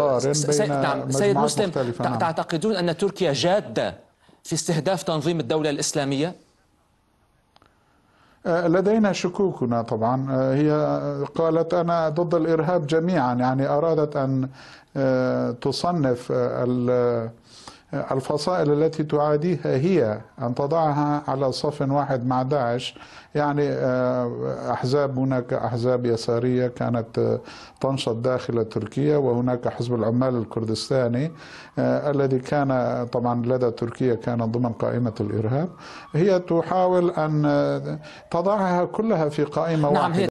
نعم سيد مسلم نعم. تعتقدون أن تركيا جادة في استهداف تنظيم الدولة الإسلامية؟ آه، لدينا شكوكنا طبعا آه، هي قالت أنا ضد الإرهاب جميعا يعني أرادت أن آه، تصنف آه، الفصائل التي تعاديها هي أن تضعها على صف واحد مع داعش يعني آه، أحزاب هناك أحزاب يسارية كانت آه، تنشط داخل تركيا وهناك حزب العمال الكردستاني الذي كان طبعا لدى تركيا كان ضمن قائمة الإرهاب هي تحاول أن تضعها كلها في قائمة نعم واحدة